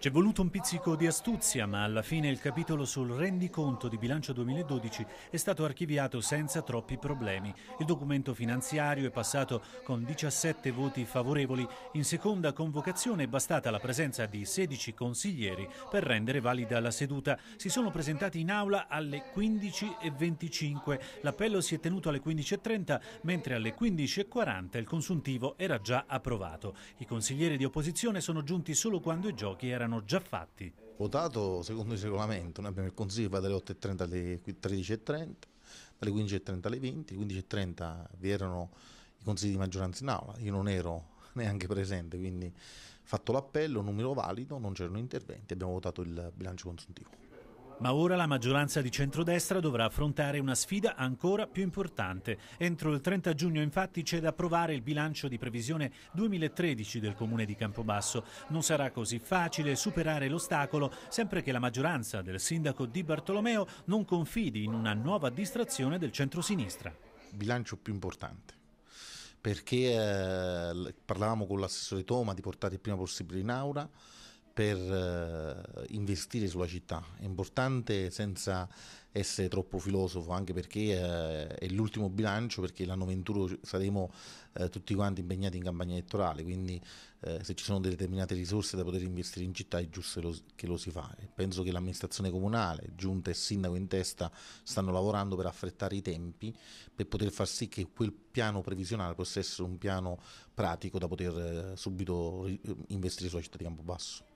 C'è voluto un pizzico di astuzia, ma alla fine il capitolo sul rendiconto di bilancio 2012 è stato archiviato senza troppi problemi. Il documento finanziario è passato con 17 voti favorevoli. In seconda convocazione è bastata la presenza di 16 consiglieri per rendere valida la seduta. Si sono presentati in aula alle 15.25. L'appello si è tenuto alle 15.30, mentre alle 15.40 il consuntivo era già approvato. I consiglieri di opposizione sono giunti solo quando i giochi erano erano già fatti. Votato secondo il regolamento, noi abbiamo il consiglio che va dalle 8.30 alle 13.30, dalle 15.30 alle 20, alle 15.30 vi erano i consigli di maggioranza in aula, io non ero neanche presente, quindi fatto l'appello, numero valido, non c'erano interventi, abbiamo votato il bilancio consuntivo. Ma ora la maggioranza di centrodestra dovrà affrontare una sfida ancora più importante. Entro il 30 giugno infatti c'è da approvare il bilancio di previsione 2013 del comune di Campobasso. Non sarà così facile superare l'ostacolo sempre che la maggioranza del sindaco Di Bartolomeo non confidi in una nuova distrazione del centrosinistra. Bilancio più importante perché eh, parlavamo con l'assessore Toma di portare il prima possibile in aula per eh, investire sulla città. È importante senza essere troppo filosofo, anche perché eh, è l'ultimo bilancio, perché l'anno 21 saremo eh, tutti quanti impegnati in campagna elettorale, quindi se ci sono determinate risorse da poter investire in città è giusto che lo si fa. penso che l'amministrazione comunale, giunta e sindaco in testa, stanno lavorando per affrettare i tempi, per poter far sì che quel piano previsionale possa essere un piano pratico da poter subito investire sulla città di Campobasso.